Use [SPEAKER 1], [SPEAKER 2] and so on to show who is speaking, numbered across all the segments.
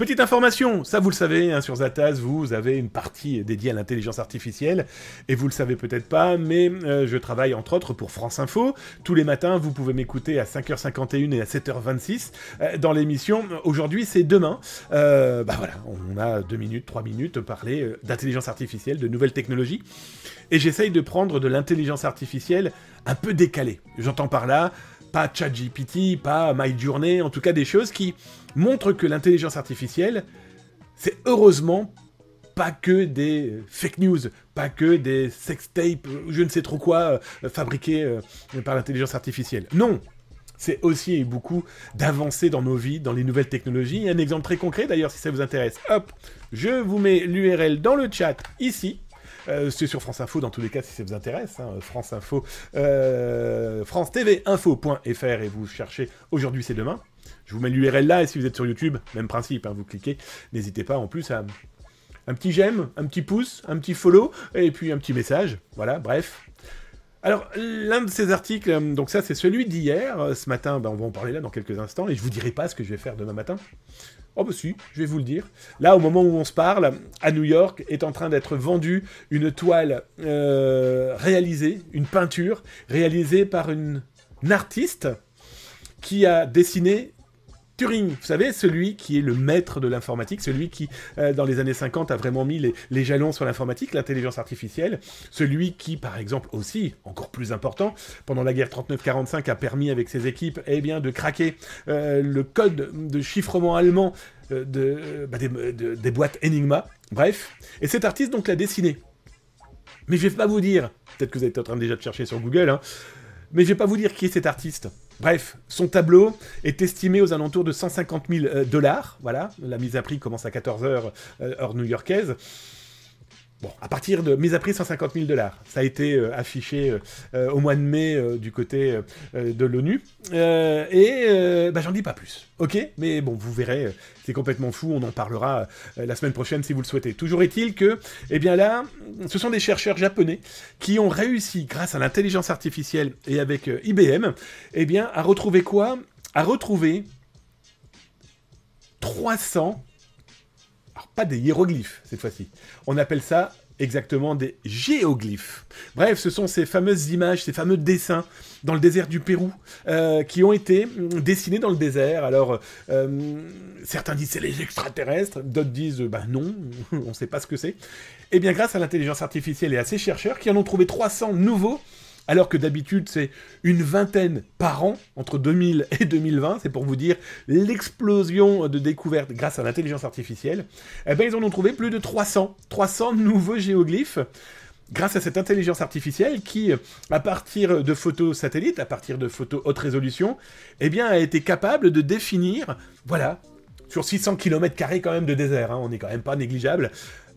[SPEAKER 1] Petite information, ça vous le savez, hein, sur Zataz, vous avez une partie dédiée à l'intelligence artificielle, et vous le savez peut-être pas, mais euh, je travaille entre autres pour France Info. Tous les matins, vous pouvez m'écouter à 5h51 et à 7h26 euh, dans l'émission. Aujourd'hui, c'est demain. Euh, bah voilà, on a 2 minutes, 3 minutes parler d'intelligence artificielle, de nouvelles technologies, et j'essaye de prendre de l'intelligence artificielle un peu décalée. J'entends par là pas ChatGPT, pas MyJourney, en tout cas des choses qui montrent que l'intelligence artificielle, c'est heureusement pas que des fake news, pas que des tapes, je ne sais trop quoi, euh, fabriqués euh, par l'intelligence artificielle. Non, c'est aussi beaucoup d'avancées dans nos vies, dans les nouvelles technologies. Un exemple très concret d'ailleurs, si ça vous intéresse. Hop, je vous mets l'URL dans le chat ici. Euh, c'est sur France Info dans tous les cas si ça vous intéresse. Hein, France Info, euh, France TV Info.fr et vous cherchez aujourd'hui c'est demain. Je vous mets l'URL là et si vous êtes sur YouTube, même principe, hein, vous cliquez. N'hésitez pas en plus à un petit j'aime, un petit pouce, un petit follow et puis un petit message. Voilà, bref, alors, l'un de ces articles, euh, donc ça c'est celui d'hier, euh, ce matin, ben, on va en parler là dans quelques instants, et je vous dirai pas ce que je vais faire demain matin. Oh bah je vais vous le dire. Là, au moment où on se parle, à New York, est en train d'être vendue une toile euh, réalisée, une peinture réalisée par une, une artiste qui a dessiné Turing, vous savez, celui qui est le maître de l'informatique, celui qui, euh, dans les années 50, a vraiment mis les, jalons sur l'informatique, l'intelligence artificielle, celui qui, par exemple, aussi, encore plus important, pendant la guerre 39-45, a permis avec ses équipes eh bien, de craquer euh, le code de chiffrement allemand euh, bah, des, boîtes Enigma. Bref, et cet artiste donc l'a dessiné. Mais je ne vais pas vous dire, peut-être que vous êtes en train déjà de chercher sur Google, hein, mais je ne vais pas vous dire qui est cet artiste. Bref, son tableau est estimé aux alentours de 150 000 euh, dollars. Voilà, la mise à prix commence à 14 h hors new-yorkaise. Bon, à partir de mes prix 150 000 dollars, ça a été euh, affiché euh, euh, au mois de mai du côté de l'ONU. et bah, j'en dis pas plus, ok Mais bon, vous verrez, c'est complètement fou. On en parlera la semaine prochaine si vous le souhaitez. Toujours est-il que, eh bien là, ce sont des chercheurs japonais qui ont réussi, grâce à l'intelligence artificielle et avec IBM, eh bien à retrouver quoi À retrouver 300 pas des hiéroglyphes cette fois-ci. On appelle ça exactement des géoglyphes. Bref, ce sont ces fameuses images, ces fameux dessins dans le désert du Pérou euh, qui ont été mm, dessinés dans le désert. Alors, euh, certains disent c'est les extraterrestres, d'autres disent bah non, on ne sait pas ce que c'est. Et eh bien, grâce à l'intelligence artificielle et à ses chercheurs qui en ont trouvé 300 nouveaux alors que d'habitude c'est une vingtaine par an, entre 2000 et 2020, c'est pour vous dire l'explosion de découvertes grâce à l'intelligence artificielle, eh ben, ils en ont trouvé plus de 300, 300 nouveaux géoglyphes grâce à cette intelligence artificielle qui, à partir de photos satellites, à partir de photos haute résolution, eh bien, a été capable de définir, voilà, sur 600 km quand même de désert, hein, on n'est quand même pas négligeable,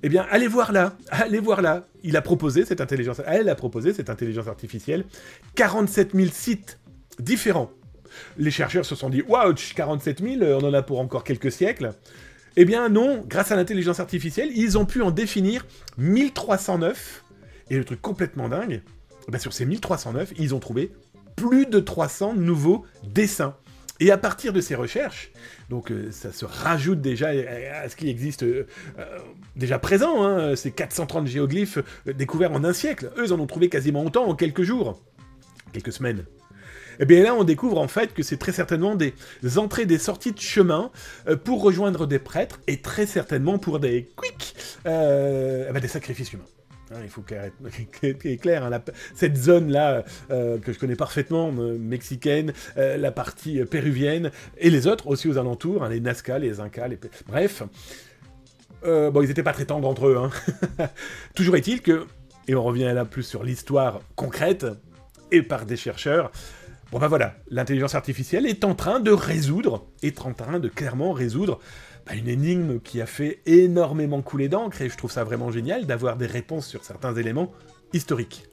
[SPEAKER 1] eh bien, allez voir là, allez voir là. Il a proposé cette intelligence, elle a proposé cette intelligence artificielle, 47 000 sites différents. Les chercheurs se sont dit, waouh, 47 000, euh, on en a pour encore quelques siècles. Eh bien non, grâce à l'intelligence artificielle, ils ont pu en définir 1309. Et le truc complètement dingue, eh ben, sur ces 1309, ils ont trouvé plus de 300 nouveaux dessins. Et à partir de ces recherches, donc euh, ça se rajoute déjà à, ce qui existe euh, euh, déjà présent, hein, ces 430 géoglyphes découverts en un siècle. Eux, en ont trouvé quasiment autant en quelques jours, quelques semaines. Et eh bien là, on découvre en fait que c'est très certainement des entrées, des sorties de chemin pour rejoindre des prêtres et très certainement pour des quicks, eh ben, des sacrifices humains. Hein, il faut qu'elle est claire. Hein, cette zone-là, euh, euh, que je connais parfaitement, mexicaine, euh, la partie péruvienne, et les autres aussi aux alentours, hein, les Nazca, les Incas, les... Bref. bon, ils n'étaient pas très tendres entre eux. Toujours est-il que, et on revient là plus sur l'histoire concrète, et par des chercheurs, Bon ben voilà, l'intelligence artificielle est en train de résoudre, est en train de clairement résoudre bah, une énigme qui a fait énormément couler d'encre, et je trouve ça vraiment génial d'avoir des réponses sur certains éléments historiques.